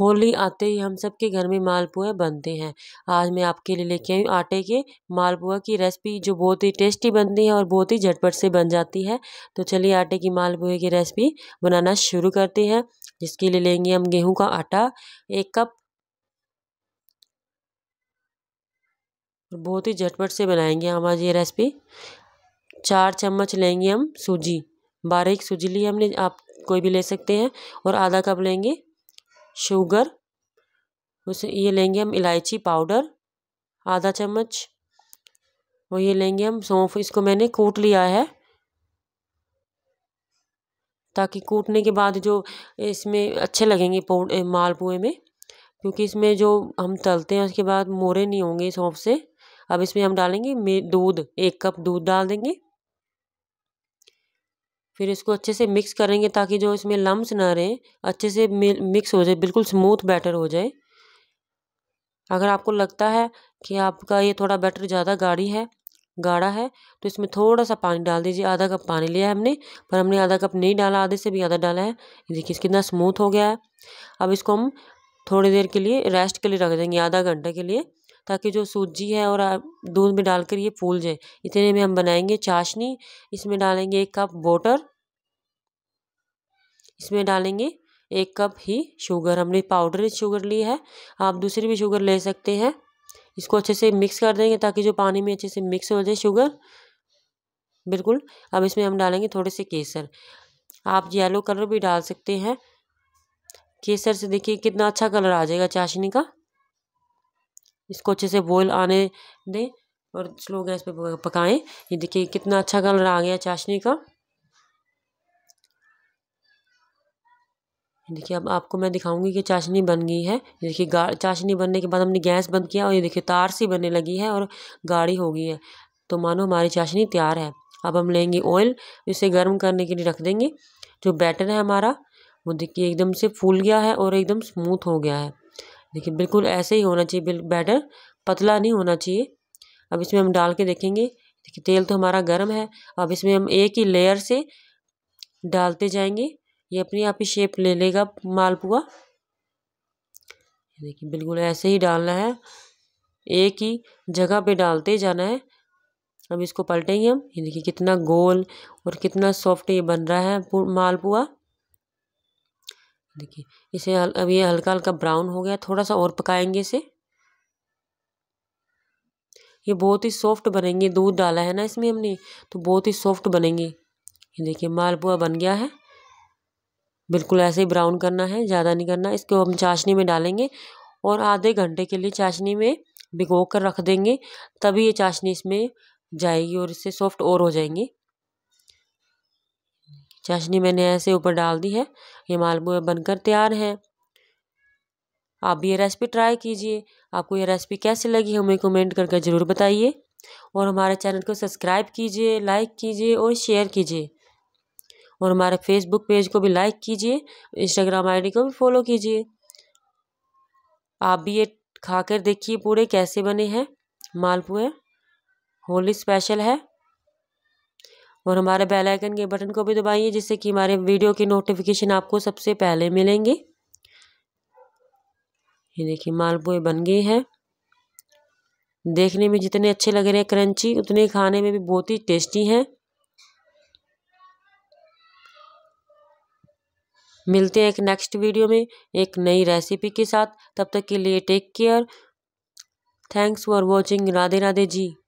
होली आते ही हम सब के घर में मालपुए बनते हैं आज मैं आपके लिए लेके आई आटे के मालपुआ की रेसिपी जो बहुत ही टेस्टी बनती है और बहुत ही झटपट से बन जाती है तो चलिए आटे की मालपुए की रेसिपी बनाना शुरू करते हैं जिसके लिए लेंगे हम गेहूँ का आटा एक कप बहुत ही झटपट से बनाएंगे आज ये रेसिपी चार चम्मच लेंगे हम सूजी बारीक सूजी ली हमने आप कोई भी ले सकते हैं और आधा कप लेंगे शुगर उसे ये लेंगे हम इलायची पाउडर आधा चम्मच और ये लेंगे हम सौंफ इसको मैंने कूट लिया है ताकि कूटने के बाद जो इसमें अच्छे लगेंगे मालपुए में क्योंकि इसमें जो हम तलते हैं उसके बाद मोरे नहीं होंगे सौंफ से अब इसमें हम डालेंगे दूध एक कप दूध डाल देंगे फिर इसको अच्छे से मिक्स करेंगे ताकि जो इसमें लम्ब ना रहें अच्छे से मिक्स हो जाए बिल्कुल स्मूथ बैटर हो जाए अगर आपको लगता है कि आपका ये थोड़ा बैटर ज़्यादा गाढ़ी है गाढ़ा है तो इसमें थोड़ा सा पानी डाल दीजिए आधा कप पानी लिया है हमने पर हमने आधा कप नहीं डाला आधे से भी आधा डाला है देखिए कितना स्मूथ हो गया है अब इसको हम थोड़ी देर के लिए रेस्ट के लिए रख देंगे आधा घंटे के लिए ताकि जो सूजी है और दूध में डाल कर ये फूल जाए इतने में हम बनाएंगे चाशनी इसमें डालेंगे एक कप वाटर इसमें डालेंगे एक कप ही शुगर हमने पाउडर शुगर ली है आप दूसरी भी शुगर ले सकते हैं इसको अच्छे से मिक्स कर देंगे ताकि जो पानी में अच्छे से मिक्स हो जाए शुगर बिल्कुल अब इसमें हम डालेंगे थोड़े से केसर आप येलो कलर भी डाल सकते हैं केसर से देखिए कितना अच्छा कलर आ जाएगा चाशनी का इसको अच्छे से बॉयल आने दें और स्लो गैस पे पकाएं ये देखिए कितना अच्छा कलर आ गया चाशनी का देखिए अब आपको मैं दिखाऊंगी कि चाशनी बन गई है देखिए चाशनी बनने के बाद हमने गैस बंद किया और ये देखिए तार सी बनने लगी है और गाढ़ी हो गई है तो मानो हमारी चाशनी तैयार है अब हम लेंगे ऑयल इसे गर्म करने के लिए रख देंगे जो बैटर है हमारा वो देखिए एकदम से फूल गया है और एकदम स्मूथ हो गया है लेकिन बिल्कुल ऐसे ही होना चाहिए बैटर पतला नहीं होना चाहिए अब इसमें हम डाल के देखेंगे देखिए तेल तो हमारा गर्म है अब इसमें हम एक ही लेयर से डालते जाएंगे ये अपने आप ही शेप ले लेगा मालपुआ देखिए बिल्कुल ऐसे ही डालना है एक ही जगह पे डालते जाना है अब इसको पलटेंगे हम ये देखिए कितना गोल और कितना सॉफ्ट ये बन रहा है मालपुआ देखिए इसे अब ये हल्का हल्का ब्राउन हो गया थोड़ा सा और पकाएंगे इसे ये बहुत ही सॉफ्ट बनेंगे दूध डाला है ना इसमें हमने तो बहुत ही सॉफ्ट बनेंगे ये देखिए मालपुआ बन गया है बिल्कुल ऐसे ही ब्राउन करना है ज़्यादा नहीं करना इसको हम चाशनी में डालेंगे और आधे घंटे के लिए चाशनी में भिगो कर रख देंगे तभी ये चाशनी इसमें जाएगी और इससे सॉफ्ट और हो जाएंगी चाशनी मैंने ऐसे ऊपर डाल दी है ये मालपुए बनकर तैयार हैं आप भी ये रेसिपी ट्राई कीजिए आपको ये रेसिपी कैसी लगी हमें कमेंट करके ज़रूर बताइए और हमारे चैनल को सब्सक्राइब कीजिए लाइक कीजिए और शेयर कीजिए और हमारे फेसबुक पेज को भी लाइक कीजिए इंस्टाग्राम आईडी को भी फॉलो कीजिए आप भी ये खा कर देखिए पूरे कैसे बने हैं मालपुए होली स्पेशल है और हमारे बेल आइकन के बटन को भी दबाइए जिससे कि हमारे वीडियो के नोटिफिकेशन आपको सबसे पहले मिलेंगे ये देखिए मालपुए बन गए हैं देखने में जितने अच्छे लग रहे हैं क्रंची उतने खाने में भी बहुत ही टेस्टी हैं मिलते हैं एक नेक्स्ट वीडियो में एक नई रेसिपी के साथ तब तक के लिए take care thanks for watching Radhe Radhe ji